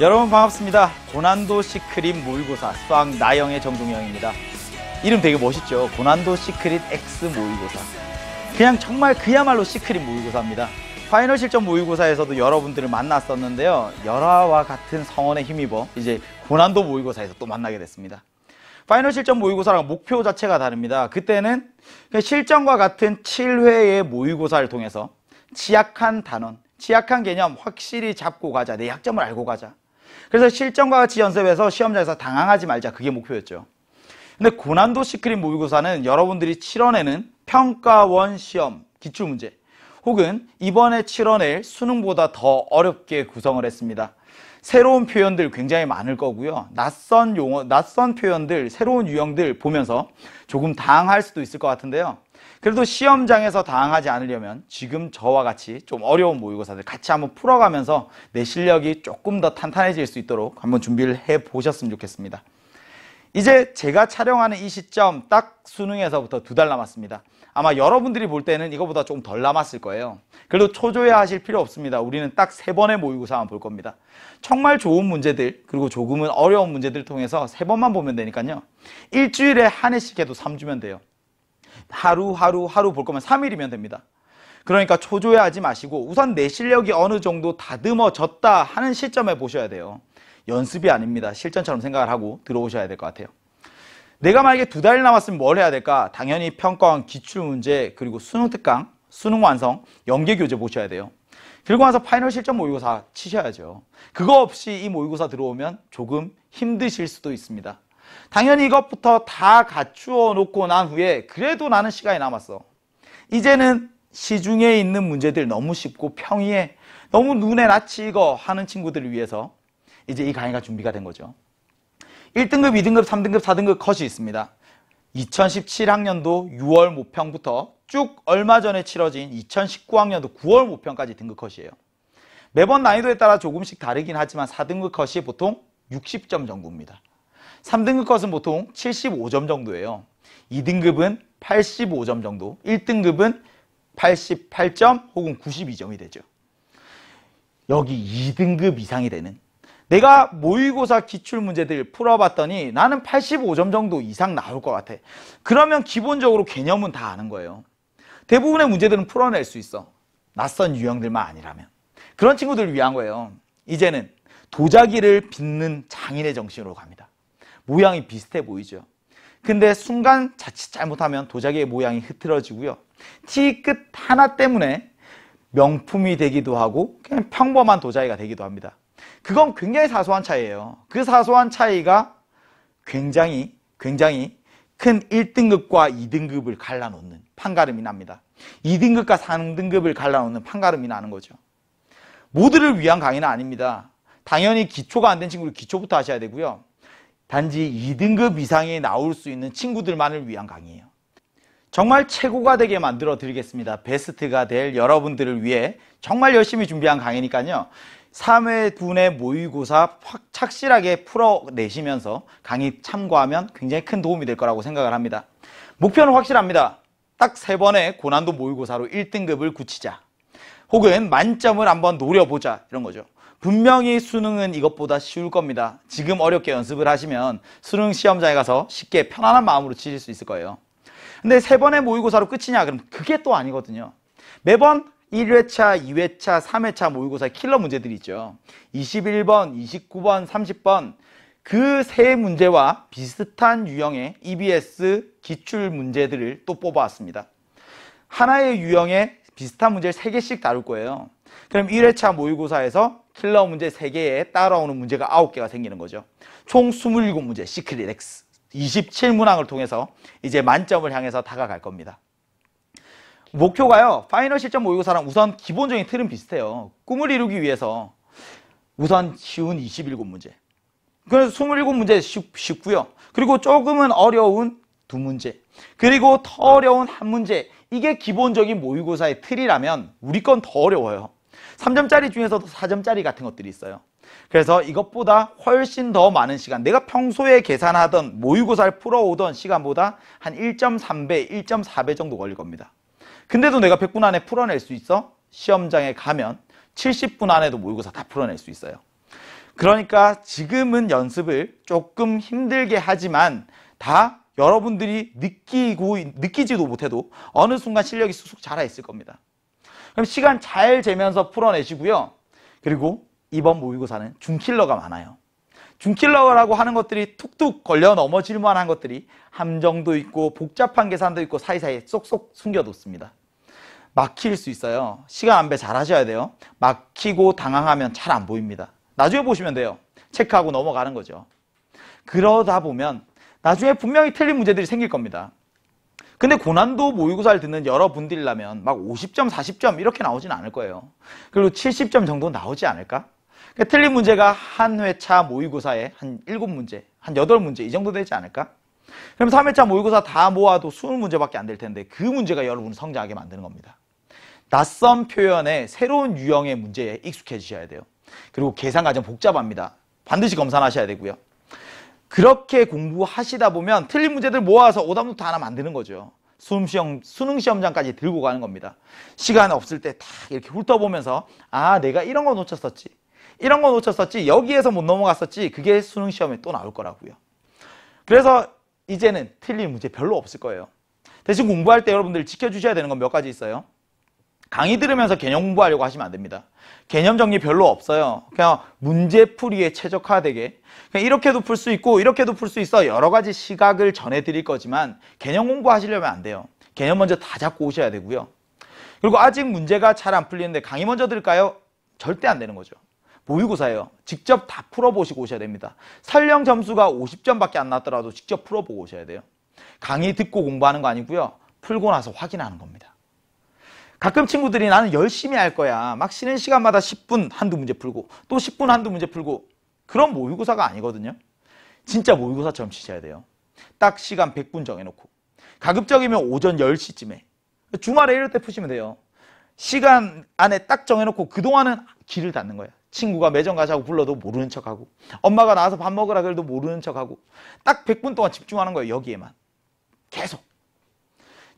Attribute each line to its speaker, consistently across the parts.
Speaker 1: 여러분 반갑습니다. 고난도 시크릿 모의고사 수학 나영의 정동영입니다. 이름 되게 멋있죠. 고난도 시크릿 X 모의고사. 그냥 정말 그야말로 시크릿 모의고사입니다. 파이널 실전 모의고사에서도 여러분들을 만났었는데요. 열화와 같은 성원에 힘입어 이제 고난도 모의고사에서 또 만나게 됐습니다. 파이널 실전 모의고사랑 목표 자체가 다릅니다. 그때는 실전과 같은 7회의 모의고사를 통해서 취약한 단원, 취약한 개념 확실히 잡고 가자. 내 약점을 알고 가자. 그래서 실전과 같이 연습해서 시험장에서 당황하지 말자. 그게 목표였죠. 근데 고난도 시크릿 모의고사는 여러분들이 치러내는 평가원 시험, 기출문제 혹은 이번에 치러낼 수능보다 더 어렵게 구성을 했습니다. 새로운 표현들 굉장히 많을 거고요. 낯선 용어, 낯선 표현들, 새로운 유형들 보면서 조금 당황할 수도 있을 것 같은데요. 그래도 시험장에서 당하지 않으려면 지금 저와 같이 좀 어려운 모의고사들 같이 한번 풀어가면서 내 실력이 조금 더 탄탄해질 수 있도록 한번 준비를 해 보셨으면 좋겠습니다. 이제 제가 촬영하는 이 시점 딱 수능에서부터 두 달 남았습니다. 아마 여러분들이 볼 때는 이거보다 조금 덜 남았을 거예요. 그래도 초조해 하실 필요 없습니다. 우리는 딱 세 번의 모의고사만 볼 겁니다. 정말 좋은 문제들 그리고 조금은 어려운 문제들 통해서 세 번만 보면 되니까요. 일주일에 한 해씩 해도 3주면 돼요. 하루 하루 하루 볼 거면 3일이면 됩니다. 그러니까 초조해하지 마시고 우선 내 실력이 어느 정도 다듬어졌다 하는 시점에 보셔야 돼요. 연습이 아닙니다. 실전처럼 생각을 하고 들어오셔야 될 것 같아요. 내가 만약에 두 달 남았으면 뭘 해야 될까? 당연히 평가원 기출문제 그리고 수능 특강, 수능 완성, 연계 교재 보셔야 돼요. 그리고 와서 파이널 실전 모의고사 치셔야죠. 그거 없이 이 모의고사 들어오면 조금 힘드실 수도 있습니다. 당연히 이것부터 다 갖추어 놓고 난 후에 그래도 나는 시간이 남았어. 이제는 시중에 있는 문제들 너무 쉽고 평이해 너무 눈에 낯익어 하는 친구들을 위해서 이제 이 강의가 준비가 된 거죠. 1등급, 2등급, 3등급, 4등급 컷이 있습니다. 2017학년도 6월 모평부터 쭉 얼마 전에 치러진 2019학년도 9월 모평까지 등급 컷이에요. 매번 난이도에 따라 조금씩 다르긴 하지만 4등급 컷이 보통 60점 정도입니다. 3등급 것은 보통 75점 정도예요. 2등급은 85점 정도, 1등급은 88점 혹은 92점이 되죠. 여기 2등급 이상이 되는 내가 모의고사 기출문제들 풀어봤더니 나는 85점 정도 이상 나올 것 같아. 그러면 기본적으로 개념은 다 아는 거예요. 대부분의 문제들은 풀어낼 수 있어. 낯선 유형들만 아니라면. 그런 친구들을 위한 거예요. 이제는 도자기를 빚는 장인의 정신으로 갑니다. 모양이 비슷해 보이죠. 근데 순간 자칫 잘못하면 도자기의 모양이 흐트러지고요. 티 끝 하나 때문에 명품이 되기도 하고 그냥 평범한 도자기가 되기도 합니다. 그건 굉장히 사소한 차이예요. 그 사소한 차이가 굉장히 굉장히 큰 1등급과 2등급을 갈라놓는 판가름이 납니다. 2등급과 3등급을 갈라놓는 판가름이 나는 거죠. 모두를 위한 강의는 아닙니다. 당연히 기초가 안 된 친구를 기초부터 하셔야 되고요. 단지 2등급 이상에 나올 수 있는 친구들만을 위한 강의예요. 정말 최고가 되게 만들어 드리겠습니다. 베스트가 될 여러분들을 위해 정말 열심히 준비한 강의니까요. 3회 분의 모의고사 확 착실하게 풀어내시면서 강의 참고하면 굉장히 큰 도움이 될 거라고 생각을 합니다. 목표는 확실합니다. 딱3번의 고난도 모의고사로 1등급을 굳히자. 혹은 만점을 한번 노려보자 이런 거죠. 분명히 수능은 이것보다 쉬울 겁니다. 지금 어렵게 연습을 하시면 수능 시험장에 가서 쉽게 편안한 마음으로 치실 수 있을 거예요. 근데 세 번의 모의고사로 끝이냐? 그럼 그게 또 아니거든요. 매번 1회차, 2회차, 3회차 모의고사 킬러 문제들이 있죠. 21번, 29번, 30번 그 세 문제와 비슷한 유형의 EBS 기출 문제들을 또 뽑아왔습니다. 하나의 유형에 비슷한 문제를 세개씩 다룰 거예요. 그럼 1회차 모의고사에서 킬러 문제 3개에 따라오는 문제가 9개가 생기는 거죠. 총 27문제 시크릿 X 27문항을 통해서 이제 만점을 향해서 다가갈 겁니다. 목표가요. 파이널 실전 모의고사랑 우선 기본적인 틀은 비슷해요. 꿈을 이루기 위해서 우선 쉬운 27문제. 그래서 27문제 쉽, 쉽고요. 그리고 조금은 어려운 두 문제. 그리고 더 어려운 한 문제. 이게 기본적인 모의고사의 틀이라면 우리 건 더 어려워요. 3점짜리 중에서도 4점짜리 같은 것들이 있어요. 그래서 이것보다 훨씬 더 많은 시간 내가 평소에 계산하던 모의고사를 풀어오던 시간보다 한 1.3배, 1.4배 정도 걸릴 겁니다. 근데도 내가 100분 안에 풀어낼 수 있어? 시험장에 가면 70분 안에도 모의고사 다 풀어낼 수 있어요. 그러니까 지금은 연습을 조금 힘들게 하지만 다 여러분들이 느끼고 느끼지도 못해도 어느 순간 실력이 쑥쑥 자라 있을 겁니다. 그럼 시간 잘 재면서 풀어내시고요. 그리고 이번 모의고사는 중킬러가 많아요. 중킬러라고 하는 것들이 툭툭 걸려 넘어질 만한 것들이 함정도 있고 복잡한 계산도 있고 사이사이에 쏙쏙 숨겨뒀습니다. 막힐 수 있어요. 시간 안배 잘 하셔야 돼요. 막히고 당황하면 잘 안 보입니다. 나중에 보시면 돼요. 체크하고 넘어가는 거죠. 그러다 보면 나중에 분명히 틀린 문제들이 생길 겁니다. 근데 고난도 모의고사를 듣는 여러분들이라면 막 50점, 40점 이렇게 나오진 않을 거예요. 그리고 70점 정도 나오지 않을까? 그러니까 틀린 문제가 한 회차 모의고사에 한 7문제, 한 8문제 이 정도 되지 않을까? 그럼 3회차 모의고사 다 모아도 20문제밖에 안 될 텐데 그 문제가 여러분을 성장하게 만드는 겁니다. 낯선 표현의 새로운 유형의 문제에 익숙해지셔야 돼요. 그리고 계산 과정 복잡합니다. 반드시 검산하셔야 되고요. 그렇게 공부하시다 보면 틀린 문제들 모아서 오답노트 하나 만드는 거죠. 수능시험, 수능시험장까지 들고 가는 겁니다. 시간 없을 때다 이렇게 훑어보면서 아 내가 이런 거 놓쳤었지. 이런 거 놓쳤었지. 여기에서 못 넘어갔었지. 그게 수능시험에 또 나올 거라고요. 그래서 이제는 틀린 문제 별로 없을 거예요. 대신 공부할 때 여러분들 지켜주셔야 되는 건 몇 가지 있어요. 강의 들으면서 개념 공부하려고 하시면 안 됩니다. 개념 정리 별로 없어요. 그냥 문제풀이에 최적화되게 그냥 이렇게도 풀 수 있고 이렇게도 풀 수 있어 여러 가지 시각을 전해드릴 거지만 개념 공부하시려면 안 돼요. 개념 먼저 다 잡고 오셔야 되고요. 그리고 아직 문제가 잘 안 풀리는데 강의 먼저 들까요 절대 안 되는 거죠. 모의고사예요. 직접 다 풀어보시고 오셔야 됩니다. 설령 점수가 50점밖에 안 났더라도 직접 풀어보고 오셔야 돼요. 강의 듣고 공부하는 거 아니고요. 풀고 나서 확인하는 겁니다. 가끔 친구들이 나는 열심히 할 거야. 막 쉬는 시간마다 10분 한두 문제 풀고 또 10분 한두 문제 풀고 그런 모의고사가 아니거든요. 진짜 모의고사처럼 치셔야 돼요. 딱 시간 100분 정해놓고 가급적이면 오전 10시쯤에 주말에 이럴 때 푸시면 돼요. 시간 안에 딱 정해놓고 그동안은 길을 닫는 거야. 친구가 매점 가자고 불러도 모르는 척하고 엄마가 나와서 밥 먹으라 그래도 모르는 척하고 딱 100분 동안 집중하는 거예요. 여기에만. 계속.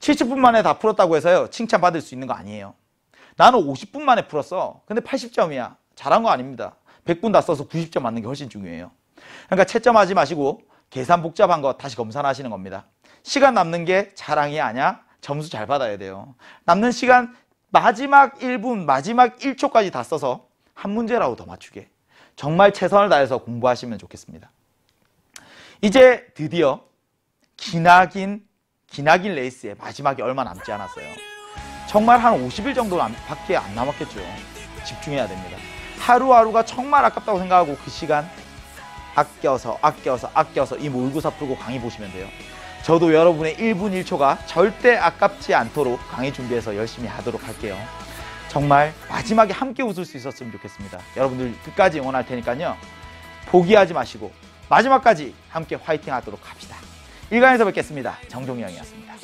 Speaker 1: 70분 만에 다 풀었다고 해서요. 칭찬받을 수 있는 거 아니에요. 나는 50분 만에 풀었어. 근데 80점이야. 잘한 거 아닙니다. 100분 다 써서 90점 맞는 게 훨씬 중요해요. 그러니까 채점하지 마시고 계산 복잡한 거 다시 검산하시는 겁니다. 시간 남는 게 자랑이 아니야. 점수 잘 받아야 돼요. 남는 시간 마지막 1분, 마지막 1초까지 다 써서 한 문제라고 더 맞추게. 정말 최선을 다해서 공부하시면 좋겠습니다. 이제 드디어 기나긴 기나긴 레이스에마지막에 얼마 남지 않았어요. 정말 한 50일 정도 밖에 안 남았겠죠. 집중해야 됩니다. 하루하루가 정말 아깝다고 생각하고 그 시간 아껴서 아껴서 아껴서 이몰고사 풀고 강의 보시면 돼요. 저도 여러분의 1분 1초가 절대 아깝지 않도록 강의 준비해서 열심히 하도록 할게요. 정말 마지막에 함께 웃을 수 있었으면 좋겠습니다. 여러분들 끝까지 응원할 테니까요. 포기하지 마시고 마지막까지 함께 화이팅 하도록 합시다. 일간에서 뵙겠습니다. 정종영이었습니다.